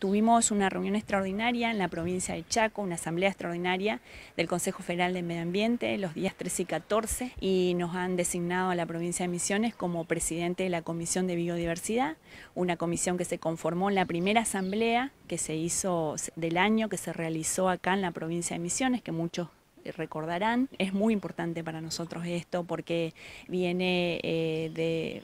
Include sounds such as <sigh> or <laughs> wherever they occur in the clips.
tuvimos una reunión extraordinaria en la provincia de Chaco, una asamblea extraordinaria del Consejo Federal de Medio Ambiente los días 13 y 14 y nos han designado a la provincia de Misiones como presidente de la Comisión de Biodiversidad, una comisión que se conformó en la primera asamblea que se hizo del año, que se realizó acá en la provincia de Misiones, que muchos eh, recordarán. Es muy importante para nosotros esto porque viene eh, de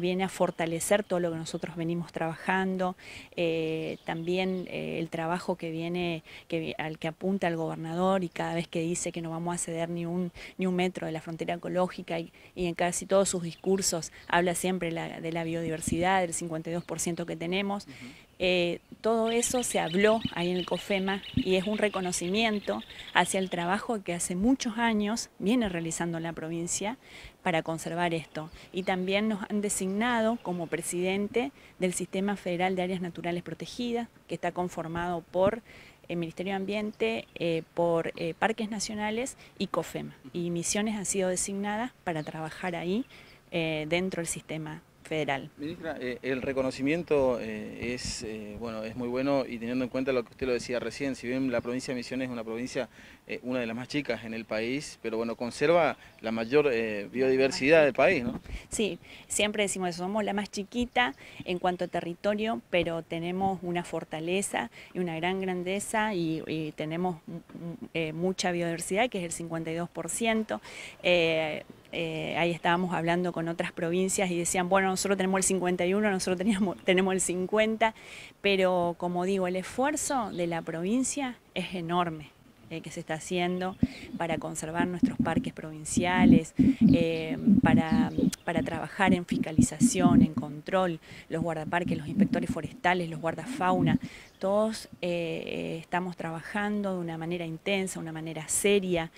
viene a fortalecer todo lo que nosotros venimos trabajando, eh, también eh, el trabajo que viene, que, al que apunta el gobernador y cada vez que dice que no vamos a ceder ni un, ni un metro de la frontera ecológica y, en casi todos sus discursos habla siempre de la biodiversidad, del 52% que tenemos. Eh, todo eso se habló ahí en el COFEMA y es un reconocimiento hacia el trabajo que hace muchos años viene realizando la provincia para conservar esto. Y también nos han designado como presidente del Sistema Federal de Áreas Naturales Protegidas, que está conformado por el eh, Ministerio de Ambiente, eh, por Parques Nacionales y COFEMA. Y Misiones han sido designadas para trabajar ahí dentro del sistema federal. Ministra, eh, el reconocimiento eh, es, eh, bueno, es muy bueno y teniendo en cuenta lo que usted lo decía recién, si bien la provincia de Misiones es una provincia, una de las más chicas en el país, pero bueno, conserva la mayor biodiversidad del país, ¿no? Sí, siempre decimos somos la más chiquita en cuanto a territorio, pero tenemos una fortaleza y una gran grandeza y tenemos mm, mm, mucha biodiversidad, que es el 52%. Eh, ahí estábamos hablando con otras provincias y decían, bueno, nosotros tenemos el 51, nosotros <laughs> tenemos el 50, pero como digo, el esfuerzo de la provincia es enorme eh, que se está haciendo para conservar nuestros parques provinciales, eh, para, para trabajar en fiscalización, en control, los guardaparques, los inspectores forestales, los guardafauna, todos estamos trabajando de una manera intensa, una manera seria.